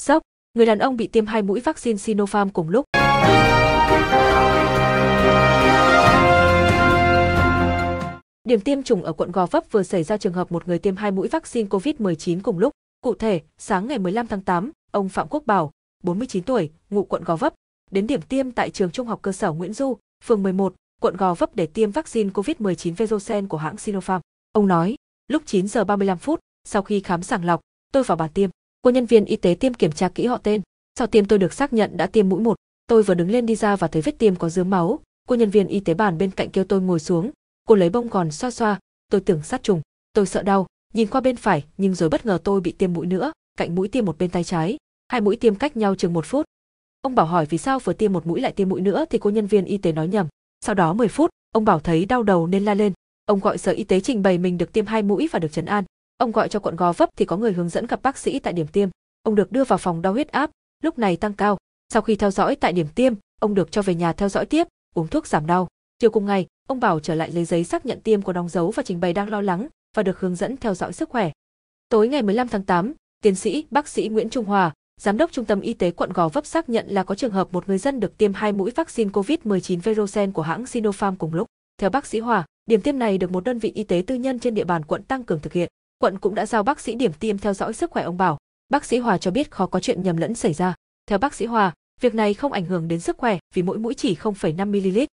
Sốc, người đàn ông bị tiêm hai mũi vaccine Sinopharm cùng lúc. Điểm tiêm chủng ở quận Gò Vấp vừa xảy ra trường hợp một người tiêm hai mũi vaccine COVID-19 cùng lúc. Cụ thể, sáng ngày 15 tháng 8, ông Phạm Quốc Bảo, 49 tuổi, ngụ quận Gò Vấp, đến điểm tiêm tại trường trung học cơ sở Nguyễn Du, phường 11, quận Gò Vấp để tiêm vaccine COVID-19 Verocen của hãng Sinopharm. Ông nói, lúc 9 giờ 35 phút, sau khi khám sàng lọc, tôi vào bàn tiêm. Cô nhân viên y tế tiêm kiểm tra kỹ họ tên. Sau tiêm tôi được xác nhận đã tiêm mũi một. Tôi vừa đứng lên đi ra và thấy vết tiêm có dứa máu. Cô nhân viên y tế bàn bên cạnh kêu tôi ngồi xuống. Cô lấy bông gòn xoa xoa. Tôi tưởng sát trùng. Tôi sợ đau. Nhìn qua bên phải nhưng rồi bất ngờ tôi bị tiêm mũi nữa. Cạnh mũi tiêm một bên tay trái. Hai mũi tiêm cách nhau chừng một phút. Ông bảo hỏi vì sao vừa tiêm một mũi lại tiêm mũi nữa thì cô nhân viên y tế nói nhầm. Sau đó 10 phút, ông bảo thấy đau đầu nên la lên. Ông gọi sở y tế trình bày mình được tiêm hai mũi và được chấn an. Ông gọi cho quận Gò Vấp thì có người hướng dẫn gặp bác sĩ tại điểm tiêm. Ông được đưa vào phòng đo huyết áp, lúc này tăng cao. Sau khi theo dõi tại điểm tiêm, ông được cho về nhà theo dõi tiếp, uống thuốc giảm đau. Chiều cùng ngày, ông Bảo trở lại lấy giấy xác nhận tiêm có đóng dấu và trình bày đang lo lắng và được hướng dẫn theo dõi sức khỏe. Tối ngày 15 tháng 8, tiến sĩ bác sĩ Nguyễn Trung Hòa, giám đốc trung tâm y tế quận Gò Vấp xác nhận là có trường hợp một người dân được tiêm hai mũi vaccine COVID-19 Verocen của hãng Sinopharm cùng lúc. Theo bác sĩ Hòa, điểm tiêm này được một đơn vị y tế tư nhân trên địa bàn quận tăng cường thực hiện quận cũng đã giao bác sĩ điểm tiêm theo dõi sức khỏe ông Bảo. Bác sĩ Hòa cho biết khó có chuyện nhầm lẫn xảy ra. Theo bác sĩ Hòa, việc này không ảnh hưởng đến sức khỏe vì mỗi mũi chỉ 0,5 ml,